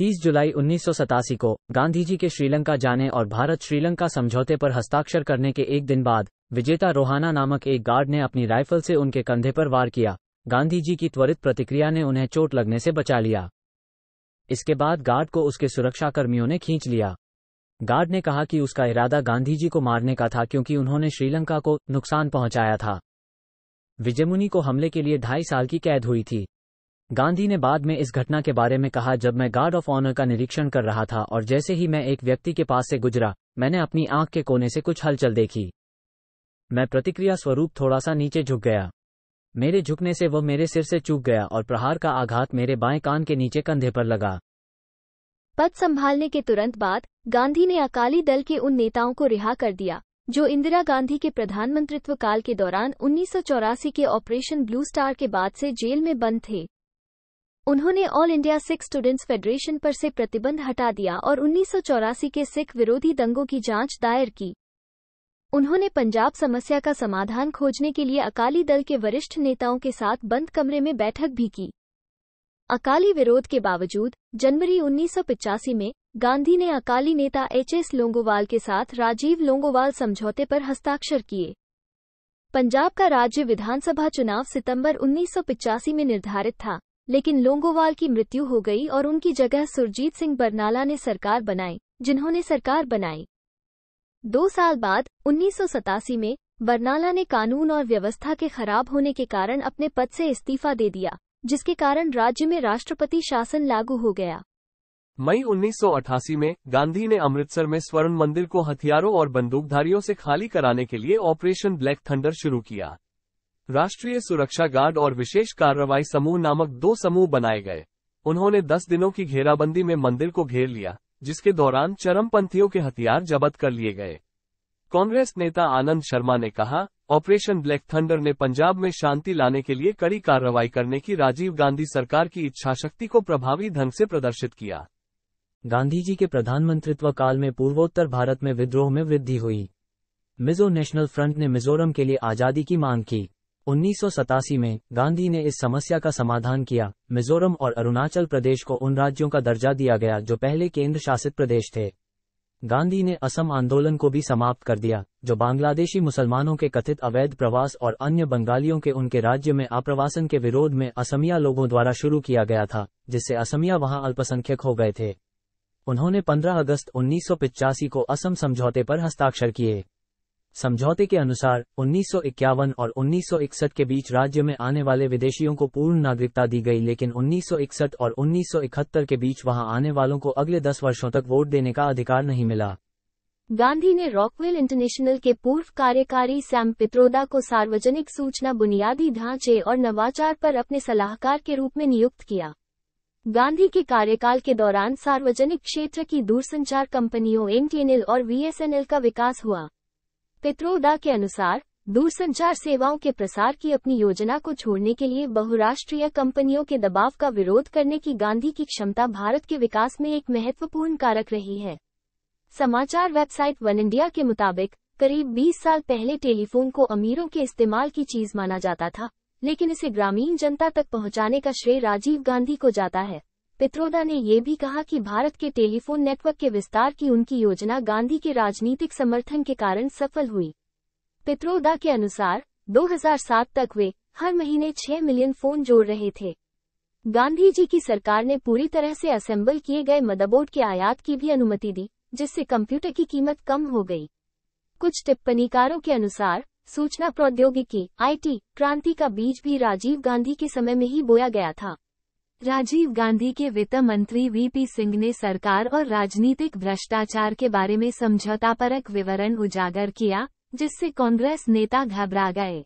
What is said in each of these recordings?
30 जुलाई उन्नीस को गांधी जी के श्रीलंका जाने और भारत श्रीलंका समझौते पर हस्ताक्षर करने के एक दिन बाद विजेता रोहाना नामक एक गार्ड ने अपनी राइफल से उनके कंधे पर वार किया गांधी जी की त्वरित प्रतिक्रिया ने उन्हें चोट लगने से बचा लिया इसके बाद गार्ड को उसके सुरक्षाकर्मियों ने खींच लिया गार्ड ने कहा कि उसका इरादा गांधी जी को मारने का था क्योंकि उन्होंने श्रीलंका को नुकसान पहुंचाया था विजयमुनि को हमले के लिए ढाई साल की कैद हुई थी गांधी ने बाद में इस घटना के बारे में कहा जब मैं गार्ड ऑफ ऑनर का निरीक्षण कर रहा था और जैसे ही मैं एक व्यक्ति के पास से गुजरा मैंने अपनी आंख के कोने से कुछ हलचल देखी मैं प्रतिक्रिया स्वरूप थोड़ा सा नीचे झुक गया मेरे झुकने से वह मेरे सिर से चूक गया और प्रहार का आघात मेरे बाएं कान के नीचे कंधे पर लगा पद संभालने के तुरंत बाद गांधी ने अकाली दल के उन नेताओं को रिहा कर दिया जो इंदिरा गांधी के प्रधानमंत्रित्व काल के दौरान उन्नीस के ऑपरेशन ब्लू स्टार के बाद से जेल में बंद थे उन्होंने all India Sikh students federation पर से प्रतिबंध हटा दिया और उन्नीस के सिख विरोधी दंगों की जांच दायर की उन्होंने पंजाब समस्या का समाधान खोजने के लिए अकाली दल के वरिष्ठ नेताओं के साथ बंद कमरे में बैठक भी की अकाली विरोध के बावजूद जनवरी उन्नीस में गांधी ने अकाली नेता एच एस लोंगोवाल के साथ राजीव लोंगोवाल समझौते पर हस्ताक्षर किए पंजाब का राज्य विधानसभा चुनाव सितंबर उन्नीस में निर्धारित था लेकिन लोंगोवाल की मृत्यु हो गई और उनकी जगह सुरजीत सिंह बरनाला ने सरकार बनाई जिन्होंने सरकार बनाई दो साल बाद उन्नीस में बरनाला ने कानून और व्यवस्था के खराब होने के कारण अपने पद से इस्तीफा दे दिया जिसके कारण राज्य में राष्ट्रपति शासन लागू हो गया मई 1988 में गांधी ने अमृतसर में स्वर्ण मंदिर को हथियारों और बंदूकधारियों से खाली कराने के लिए ऑपरेशन ब्लैक थंडर शुरू किया राष्ट्रीय सुरक्षा गार्ड और विशेष कार्रवाई समूह नामक दो समूह बनाए गए उन्होंने 10 दिनों की घेराबंदी में मंदिर को घेर लिया जिसके दौरान चरमपंथियों के हथियार जब्त कर लिए गए कांग्रेस नेता आनंद शर्मा ने कहा ऑपरेशन ब्लैक थंडर ने पंजाब में शांति लाने के लिए कड़ी कार्रवाई करने की राजीव गांधी सरकार की इच्छाशक्ति को प्रभावी ढंग से प्रदर्शित किया गांधी जी के प्रधानमंत्रित्व काल में पूर्वोत्तर भारत में विद्रोह में वृद्धि हुई मिजो नेशनल फ्रंट ने मिजोरम के लिए आजादी की मांग की उन्नीस में गांधी ने इस समस्या का समाधान किया मिजोरम और अरुणाचल प्रदेश को उन राज्यों का दर्जा दिया गया जो पहले केंद्र शासित प्रदेश थे गांधी ने असम आंदोलन को भी समाप्त कर दिया जो बांग्लादेशी मुसलमानों के कथित अवैध प्रवास और अन्य बंगालियों के उनके राज्य में आप्रवासन के विरोध में असमिया लोगों द्वारा शुरू किया गया था जिससे असमिया वहां अल्पसंख्यक हो गए थे उन्होंने 15 अगस्त उन्नीस को असम समझौते पर हस्ताक्षर किए समझौते के अनुसार 1951 और 1961 के बीच राज्य में आने वाले विदेशियों को पूर्ण नागरिकता दी गई लेकिन 1961 और 1971 के बीच वहां आने वालों को अगले 10 वर्षों तक वोट देने का अधिकार नहीं मिला गांधी ने रॉकवेल इंटरनेशनल के पूर्व कार्यकारी सैम पित्रोदा को सार्वजनिक सूचना बुनियादी ढांचे और नवाचार पर अपने सलाहकार के रूप में नियुक्त किया गांधी के कार्यकाल के दौरान सार्वजनिक क्षेत्र की दूरसंचार कंपनियों एमटीएनएल और वीएसएनएल का विकास हुआ पित्रोदा के अनुसार दूरसंचार सेवाओं के प्रसार की अपनी योजना को छोड़ने के लिए बहुराष्ट्रीय कंपनियों के दबाव का विरोध करने की गांधी की क्षमता भारत के विकास में एक महत्वपूर्ण कारक रही है समाचार वेबसाइट वन इंडिया के मुताबिक करीब 20 साल पहले टेलीफोन को अमीरों के इस्तेमाल की चीज माना जाता था लेकिन इसे ग्रामीण जनता तक पहुंचाने का श्रेय राजीव गांधी को जाता है पित्रोदा ने ये भी कहा कि भारत के टेलीफोन नेटवर्क के विस्तार की उनकी योजना गांधी के राजनीतिक समर्थन के कारण सफल हुई पित्रोदा के अनुसार 2007 तक वे हर महीने 6 मिलियन फोन जोड़ रहे थे गांधी जी की सरकार ने पूरी तरह से असेंबल किए गए मदरबोर्ड के आयात की भी अनुमति दी जिससे कंप्यूटर की कीमत कम हो गई कुछ टिप्पणीकारों के अनुसार सूचना प्रौद्योगिकी आईटी क्रांति का बीज भी राजीव गांधी के समय में ही बोया गया था राजीव गांधी के वित्त मंत्री वीपी सिंह ने सरकार और राजनीतिक भ्रष्टाचार के बारे में समझौतापरक विवरण उजागर किया जिससे कांग्रेस नेता घबरा गए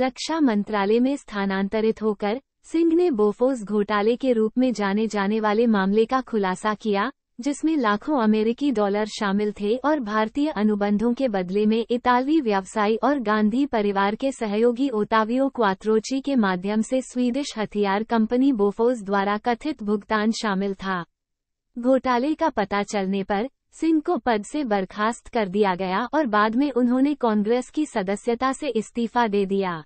रक्षा मंत्रालय में स्थानांतरित होकर सिंह ने बोफोस घोटाले के रूप में जाने जाने वाले मामले का खुलासा किया जिसमें लाखों अमेरिकी डॉलर शामिल थे और भारतीय अनुबंधों के बदले में इतालवी व्यवसायी और गांधी परिवार के सहयोगी ओतावियो क्वात्रोची के माध्यम से स्वीडिश हथियार कंपनी बोफोज द्वारा कथित भुगतान शामिल था घोटाले का पता चलने पर सिंह को पद से बर्खास्त कर दिया गया और बाद में उन्होंने कांग्रेस की सदस्यता से इस्तीफा दे दिया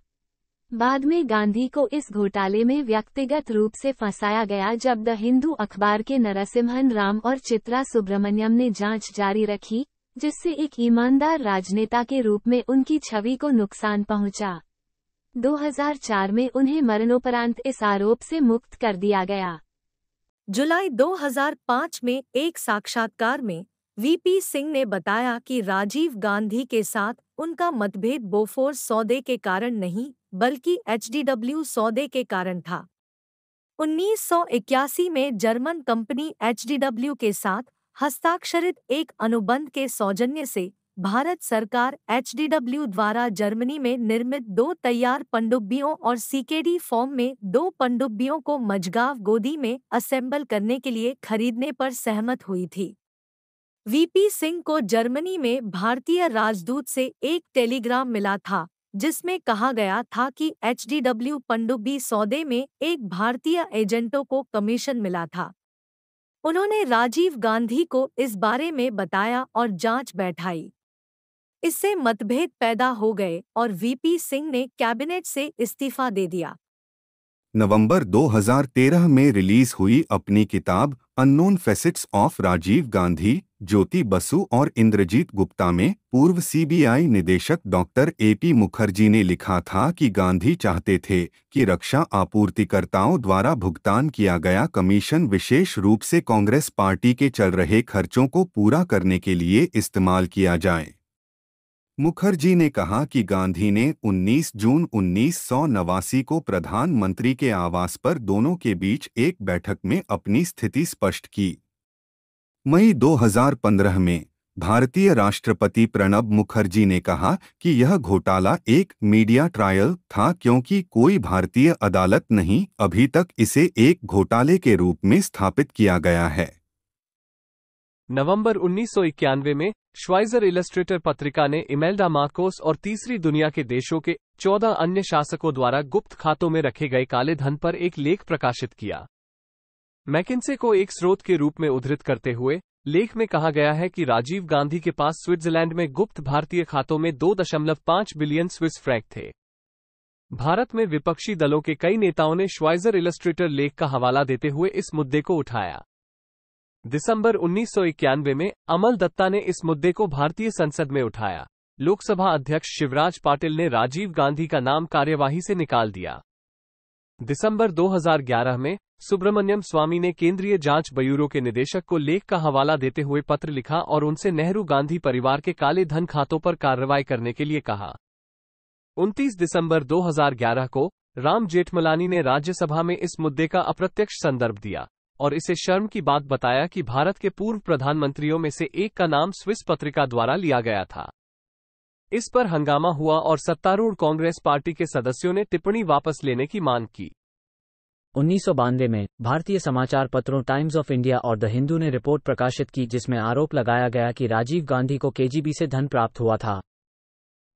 बाद में गांधी को इस घोटाले में व्यक्तिगत रूप से फंसाया गया जब द हिंदू अखबार के नरसिम्हन राम और चित्रा सुब्रमण्यम ने जांच जारी रखी जिससे एक ईमानदार राजनेता के रूप में उनकी छवि को नुकसान पहुंचा। 2004 में उन्हें मरणोपरांत इस आरोप से मुक्त कर दिया गया जुलाई 2005 में एक साक्षात्कार में वीपी सिंह ने बताया कि राजीव गांधी के साथ उनका मतभेद बोफोर्स सौदे के कारण नहीं बल्कि एचडीडब्ल्यू सौदे के कारण था 1981 में जर्मन कंपनी एचडीडब्ल्यू के साथ हस्ताक्षरित एक अनुबंध के सौजन्य से भारत सरकार एचडीडब्ल्यू द्वारा जर्मनी में निर्मित दो तैयार पंडुब्बियों और सीकेडी फॉर्म में दो पंडुब्बियों को मजगाव गोदी में असेंबल करने के लिए खरीदने पर सहमत हुई थी वीपी सिंह को जर्मनी में भारतीय राजदूत से एक टेलीग्राम मिला था जिसमें कहा गया था कि एचडीडब्ल्यू पंडुबी सौदे में एक भारतीय एजेंटों को कमीशन मिला था उन्होंने राजीव गांधी को इस बारे में बताया और जांच बैठाई इससे मतभेद पैदा हो गए और वीपी सिंह ने कैबिनेट से इस्तीफा दे दिया नवंबर 2013 में रिलीज हुई अपनी किताब unknown facets of Rajiv Gandhi Jyoti Basu और इंद्रजीत गुप्ता में पूर्व सीबीआई निदेशक डॉक्टर एपी मुखर्जी ने लिखा था कि गांधी चाहते थे कि रक्षा आपूर्तिकर्ताओं द्वारा भुगतान किया गया कमीशन विशेष रूप से कांग्रेस पार्टी के चल रहे खर्चों को पूरा करने के लिए इस्तेमाल किया जाए मुखर्जी ने कहा कि गांधी ने 19 जून उन्नीस को प्रधानमंत्री के आवास पर दोनों के बीच एक बैठक में अपनी स्थिति स्पष्ट की मई 2015 में भारतीय राष्ट्रपति प्रणब मुखर्जी ने कहा कि यह घोटाला एक मीडिया ट्रायल था क्योंकि कोई भारतीय अदालत नहीं अभी तक इसे एक घोटाले के रूप में स्थापित किया गया है नवंबर 1991 में श्वाइजर इलस्ट्रेटर पत्रिका ने इमेल्डा मार्कोस और तीसरी दुनिया के देशों के 14 अन्य शासकों द्वारा गुप्त खातों में रखे गए काले धन पर एक लेख प्रकाशित किया मैकिनसे को एक स्रोत के रूप में उद्धृत करते हुए लेख में कहा गया है कि राजीव गांधी के पास स्विट्जरलैंड में गुप्त भारतीय खातों में 2.5 बिलियन स्विस फ्रैंक थे भारत में विपक्षी दलों के कई नेताओं ने श्वाइजर इलस्ट्रेटर लेख का हवाला देते हुए इस मुद्दे को उठाया दिसंबर उन्नीस में अमल दत्ता ने इस मुद्दे को भारतीय संसद में उठाया लोकसभा अध्यक्ष शिवराज पाटिल ने राजीव गांधी का नाम कार्यवाही से निकाल दिया दिसंबर 2011 में सुब्रमण्यम स्वामी ने केंद्रीय जांच ब्यूरो के निदेशक को लेख का हवाला देते हुए पत्र लिखा और उनसे नेहरू गांधी परिवार के काले धन खातों पर कार्रवाई करने के लिए कहा 29 दिसंबर 2011 को राम जेठमलानी ने राज्यसभा में इस मुद्दे का अप्रत्यक्ष संदर्भ दिया और इसे शर्म की बात बताया कि भारत के पूर्व प्रधानमंत्रियों में से एक का नाम स्विस पत्रिका द्वारा लिया गया था इस पर हंगामा हुआ और सत्तारूढ़ कांग्रेस पार्टी के सदस्यों ने टिप्पणी वापस लेने की मांग की उन्नीस में भारतीय समाचार पत्रों टाइम्स ऑफ इंडिया और द हिंदू ने रिपोर्ट प्रकाशित की जिसमें आरोप लगाया गया कि राजीव गांधी को केजीबी से धन प्राप्त हुआ था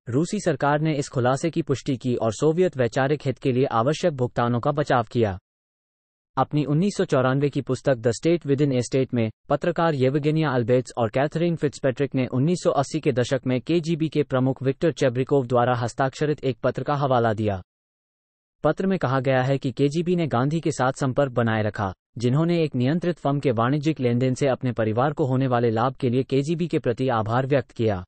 रूसी सरकार ने इस खुलासे की पुष्टि की और सोवियत वैचारिक हित के लिए आवश्यक भुगतानों का बचाव किया अपनी उन्नीस की पुस्तक the state within a state में पत्रकार येवगेनिया अल्बेट्स और कैथरीन फिट्सपैट्रिक ने 1980 के दशक में केजीबी के प्रमुख विक्टर चेब्रिकोव द्वारा हस्ताक्षरित एक पत्र का हवाला दिया पत्र में कहा गया है कि केजीबी ने गांधी के साथ संपर्क बनाए रखा जिन्होंने एक नियंत्रित फर्म के वाणिज्यिक लेनदेन से अपने परिवार को होने वाले लाभ के लिए केजीबी के प्रति आभार व्यक्त किया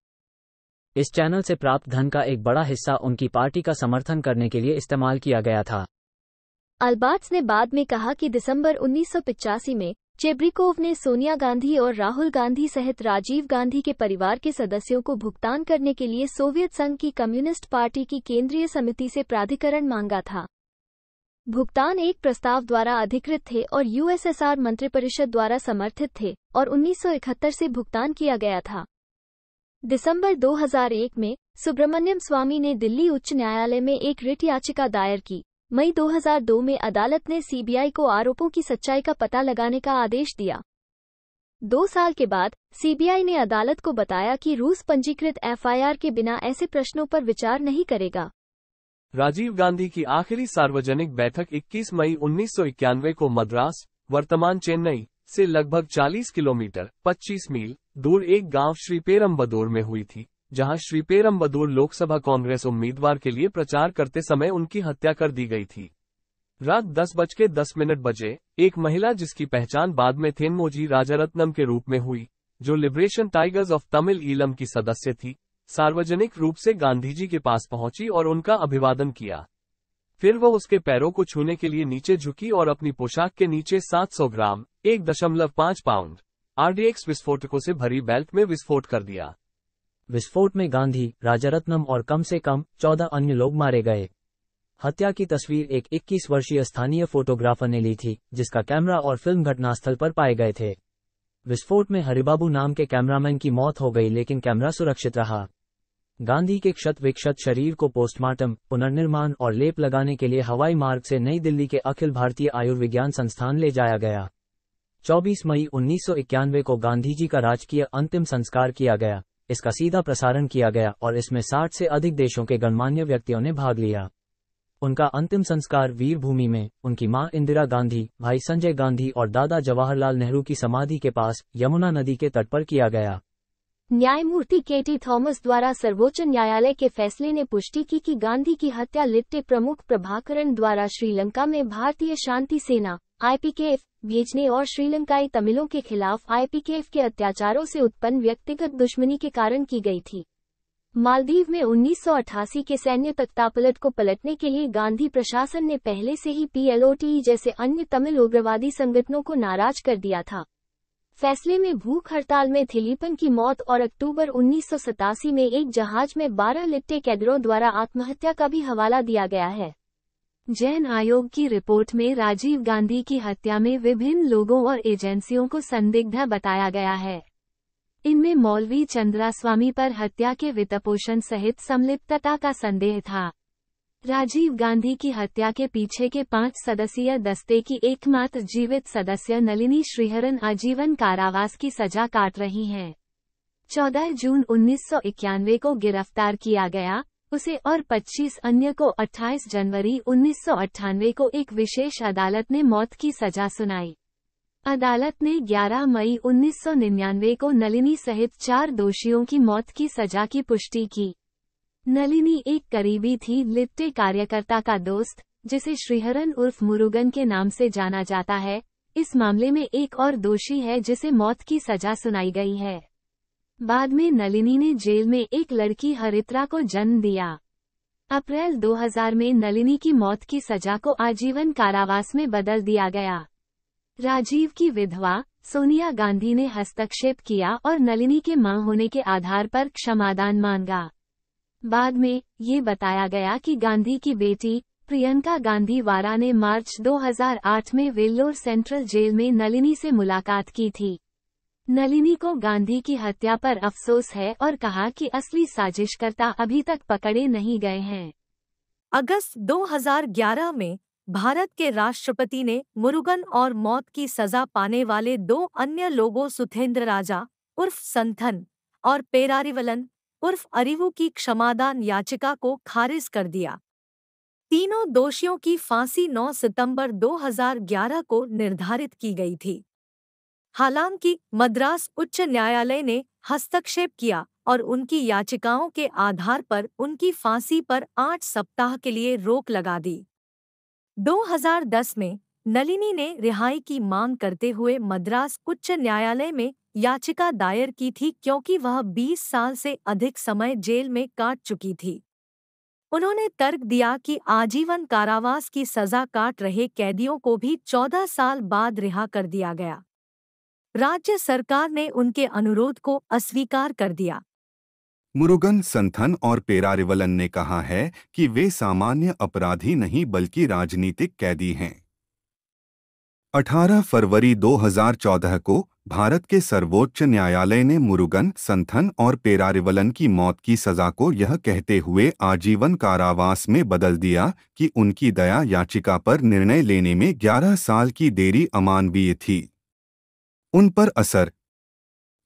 इस चैनल से प्राप्त धन का एक बड़ा हिस्सा उनकी पार्टी का समर्थन करने के लिए इस्तेमाल किया गया था अल्बाट्स ने बाद में कहा कि दिसंबर उन्नीस में चेब्रिकोव ने सोनिया गांधी और राहुल गांधी सहित राजीव गांधी के परिवार के सदस्यों को भुगतान करने के लिए सोवियत संघ की कम्युनिस्ट पार्टी की केंद्रीय समिति से प्राधिकरण मांगा था भुगतान एक प्रस्ताव द्वारा अधिकृत थे और यूएसएसआर मंत्रिपरिषद द्वारा समर्थित थे और 1971 से भुगतान किया गया था दिसंबर 2001 में सुब्रमण्यम स्वामी ने दिल्ली उच्च न्यायालय में एक रिट याचिका दायर की मई 2002 में अदालत ने सीबीआई को आरोपों की सच्चाई का पता लगाने का आदेश दिया दो साल के बाद सीबीआई ने अदालत को बताया कि रूस पंजीकृत एफआईआर के बिना ऐसे प्रश्नों पर विचार नहीं करेगा राजीव गांधी की आखिरी सार्वजनिक बैठक 21 मई उन्नीस को मद्रास वर्तमान चेन्नई से लगभग 40 किलोमीटर 25 मील दूर एक गांव श्री पेरम्बदोर में हुई थी जहां श्री पेरम्बदूर लोकसभा कांग्रेस उम्मीदवार के लिए प्रचार करते समय उनकी हत्या कर दी गई थी रात दस बज के दस मिनट बजे एक महिला जिसकी पहचान बाद में थेनमोजी राजारत्नम के रूप में हुई जो liberation tigers of Tamil Eelam की सदस्य थी सार्वजनिक रूप से गांधी जी के पास पहुंची और उनका अभिवादन किया फिर वह उसके पैरों को छूने के लिए नीचे झुकी और अपनी पोशाक के नीचे 700 ग्राम 1.5 पाउंड आरडीएक्स विस्फोटकों से भरी बेल्ट में विस्फोट कर दिया विस्फोट में गांधी राजरत्नम और कम से कम चौदह अन्य लोग मारे गए हत्या की तस्वीर एक 21 वर्षीय स्थानीय फोटोग्राफर ने ली थी जिसका कैमरा और फिल्म घटनास्थल पर पाए गए थे विस्फोट में हरिबाबू नाम के कैमरामैन की मौत हो गई लेकिन कैमरा सुरक्षित रहा गांधी के क्षत विक्षत शरीर को पोस्टमार्टम पुनर्निर्माण और लेप लगाने के लिए हवाई मार्ग से नई दिल्ली के अखिल भारतीय आयुर्विज्ञान संस्थान ले जाया गया 24 मई उन्नीस को गांधी जी का राजकीय अंतिम संस्कार किया गया इसका सीधा प्रसारण किया गया और इसमें 60 से अधिक देशों के गणमान्य व्यक्तियों ने भाग लिया उनका अंतिम संस्कार वीरभूमि में उनकी मां इंदिरा गांधी भाई संजय गांधी और दादा जवाहरलाल नेहरू की समाधि के पास यमुना नदी के तट पर किया गया न्यायमूर्ति केटी थॉमस द्वारा सर्वोच्च न्यायालय के फैसले ने पुष्टि की कि गांधी की हत्या लिट्टे प्रमुख प्रभाकरण द्वारा श्रीलंका में भारतीय शांति सेना आईपीकेएफ भेजने और श्रीलंकाई तमिलों के खिलाफ आईपीकेएफ के अत्याचारों से उत्पन्न व्यक्तिगत दुश्मनी के कारण की गई थी मालदीव में 1988 के सैन्य तख्तापलट को पलटने के लिए गांधी प्रशासन ने पहले से ही पीएलओटी जैसे अन्य तमिल उग्रवादी संगठनों को नाराज कर दिया था फैसले में भूख हड़ताल में थिलीपन की मौत और अक्टूबर उन्नीस में एक जहाज में 12 लिट्टे कैदरों द्वारा आत्महत्या का भी हवाला दिया गया है जैन आयोग की रिपोर्ट में राजीव गांधी की हत्या में विभिन्न लोगों और एजेंसियों को संदिग्ध बताया गया है इनमें मौलवी चंद्रास्वामी पर हत्या के वित्तपोषण सहित संलिप्तता का संदेह था राजीव गांधी की हत्या के पीछे के पांच सदस्यीय दस्ते की एकमात्र जीवित सदस्य नलिनी श्रीहरन आजीवन कारावास की सजा काट रही हैं। 14 जून उन्नीस को गिरफ्तार किया गया उसे और 25 अन्य को 28 जनवरी उन्नीस को एक विशेष अदालत ने मौत की सजा सुनाई अदालत ने 11 मई उन्नीस को नलिनी सहित चार दोषियों की मौत की सजा की पुष्टि की नलिनी एक करीबी थी लिप्टे कार्यकर्ता का दोस्त जिसे श्रीहरन उर्फ मुरुगन के नाम से जाना जाता है इस मामले में एक और दोषी है जिसे मौत की सजा सुनाई गई है बाद में नलिनी ने जेल में एक लड़की हरित्रा को जन्म दिया अप्रैल 2000 में नलिनी की मौत की सजा को आजीवन कारावास में बदल दिया गया राजीव की विधवा सोनिया गांधी ने हस्तक्षेप किया और नलिनी के मां होने के आधार पर क्षमादान मांगा बाद में ये बताया गया कि गांधी की बेटी प्रियंका गांधी वारा ने मार्च 2008 में वेल्लोर सेंट्रल जेल में नलिनी से मुलाकात की थी नलिनी को गांधी की हत्या पर अफसोस है और कहा कि असली साजिशकर्ता अभी तक पकड़े नहीं गए हैं अगस्त 2011 में भारत के राष्ट्रपति ने मुरुगन और मौत की सजा पाने वाले दो अन्य लोगों सुथेंद्र राजा उर्फ संथन और पेरारिवलन उर्फ अरिवु की क्षमादान याचिका को खारिज कर दिया तीनों दोषियों की फांसी 9 सितंबर 2011 को निर्धारित की गई थी हालांकि मद्रास उच्च न्यायालय ने हस्तक्षेप किया और उनकी याचिकाओं के आधार पर उनकी फांसी पर आठ सप्ताह के लिए रोक लगा दी 2010 में नलिनी ने रिहाई की मांग करते हुए मद्रास उच्च न्यायालय में याचिका दायर की थी क्योंकि वह 20 साल से अधिक समय जेल में काट चुकी थी उन्होंने तर्क दिया कि आजीवन कारावास की सजा काट रहे कैदियों को भी 14 साल बाद रिहा कर दिया गया राज्य सरकार ने उनके अनुरोध को अस्वीकार कर दिया मुरुगन संथन और पेरारिवलन ने कहा है कि वे सामान्य अपराधी नहीं बल्कि राजनीतिक कैदी हैं 18 फरवरी 2014 को भारत के सर्वोच्च न्यायालय ने मुरुगन संथन और पेरारिवलन की मौत की सजा को यह कहते हुए आजीवन कारावास में बदल दिया कि उनकी दया याचिका पर निर्णय लेने में 11 साल की देरी अमानवीय थी उन पर असर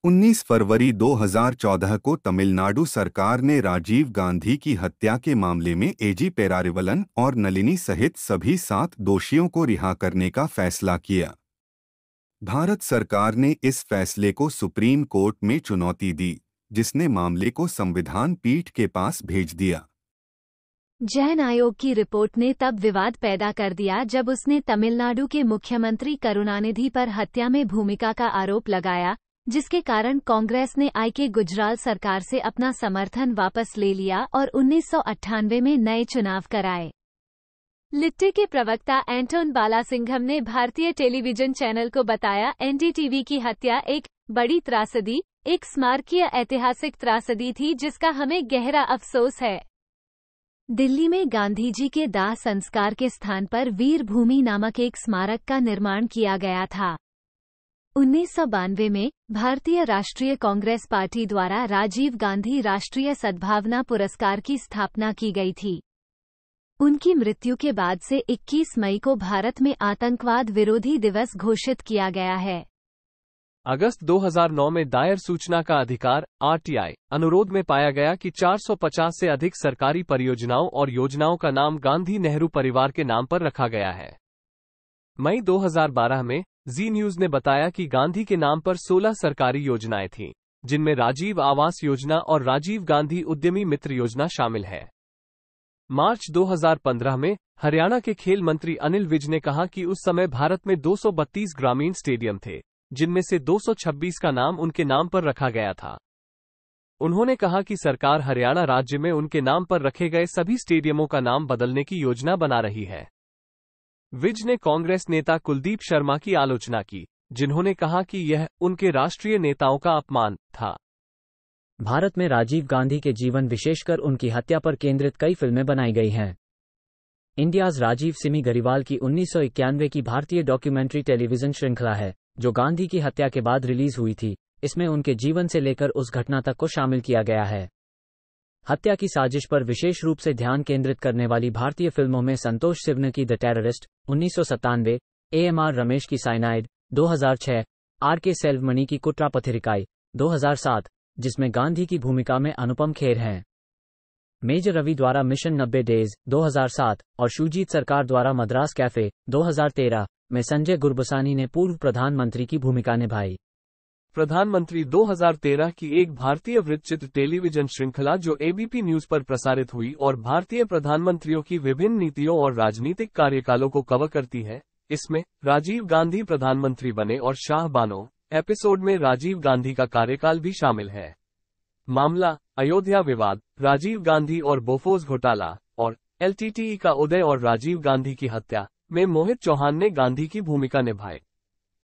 19 फरवरी 2014 को तमिलनाडु सरकार ने राजीव गांधी की हत्या के मामले में एजी पेरारिवलन और नलिनी सहित सभी सात दोषियों को रिहा करने का फैसला किया भारत सरकार ने इस फैसले को सुप्रीम कोर्ट में चुनौती दी जिसने मामले को संविधान पीठ के पास भेज दिया जैन आयोग की रिपोर्ट ने तब विवाद पैदा कर दिया जब उसने तमिलनाडु के मुख्यमंत्री करुणानिधि पर हत्या में भूमिका का आरोप लगाया जिसके कारण कांग्रेस ने आई के गुजराल सरकार से अपना समर्थन वापस ले लिया और उन्नीस में नए चुनाव कराए लिट्टे के प्रवक्ता एंटोन बालासिंघम ने भारतीय टेलीविजन चैनल को बताया एनडीटीवी की हत्या एक बड़ी त्रासदी एक स्मारकीय ऐतिहासिक त्रासदी थी जिसका हमें गहरा अफसोस है दिल्ली में गांधी जी के दाह संस्कार के स्थान पर वीरभूमि नामक एक स्मारक का निर्माण किया गया था उन्नीस में भारतीय राष्ट्रीय कांग्रेस पार्टी द्वारा राजीव गांधी राष्ट्रीय सद्भावना पुरस्कार की स्थापना की गई थी उनकी मृत्यु के बाद से 21 मई को भारत में आतंकवाद विरोधी दिवस घोषित किया गया है अगस्त 2009 में दायर सूचना का अधिकार आरटीआई अनुरोध में पाया गया कि 450 से अधिक सरकारी परियोजनाओं और योजनाओं का नाम गांधी नेहरू परिवार के नाम पर रखा गया है मई 2012 में जी न्यूज ने बताया कि गांधी के नाम पर 16 सरकारी योजनाएं थीं, जिनमें राजीव आवास योजना और राजीव गांधी उद्यमी मित्र योजना शामिल है मार्च 2015 में हरियाणा के खेल मंत्री अनिल विज ने कहा कि उस समय भारत में 232 ग्रामीण स्टेडियम थे जिनमें से 226 का नाम उनके नाम पर रखा गया था उन्होंने कहा कि सरकार हरियाणा राज्य में उनके नाम पर रखे गए सभी स्टेडियमों का नाम बदलने की योजना बना रही है विज ने कांग्रेस नेता कुलदीप शर्मा की आलोचना की जिन्होंने कहा कि यह उनके राष्ट्रीय नेताओं का अपमान था भारत में राजीव गांधी के जीवन विशेषकर उनकी हत्या पर केंद्रित कई फिल्में बनाई गई हैं इंडियाज राजीव सिमी गरीवाल की उन्नीस की भारतीय डॉक्यूमेंट्री टेलीविजन श्रृंखला है जो गांधी की हत्या के बाद रिलीज हुई थी इसमें उनके जीवन से लेकर उस घटना तक को शामिल किया गया है हत्या की साजिश पर विशेष रूप से ध्यान केंद्रित करने वाली भारतीय फिल्मों में संतोष सिवन की द टेररिस्ट उन्नीस सौ एम रमेश की साइनाइड 2006, आर के सेल्वमणि की कुट्रा पथिरिकाई 2007, जिसमें गांधी की भूमिका में अनुपम खेर हैं मेजर रवि द्वारा मिशन नब्बे डेज 2007 और शुजीत सरकार द्वारा मद्रास कैफे 2013 में संजय गुरबसानी ने पूर्व प्रधानमंत्री की भूमिका निभाई प्रधानमंत्री 2013 की एक भारतीय वृत्तचित्र टेलीविजन श्रृंखला जो एबीपी न्यूज पर प्रसारित हुई और भारतीय प्रधानमंत्रियों की विभिन्न नीतियों और राजनीतिक कार्यकालों को कवर करती है इसमें राजीव गांधी प्रधानमंत्री बने और शाह बानो एपिसोड में राजीव गांधी का कार्यकाल भी शामिल है मामला अयोध्या विवाद राजीव गांधी और बोफोज घोटाला और एलटीटीई e का उदय और राजीव गांधी की हत्या में मोहित चौहान ने गांधी की भूमिका निभाई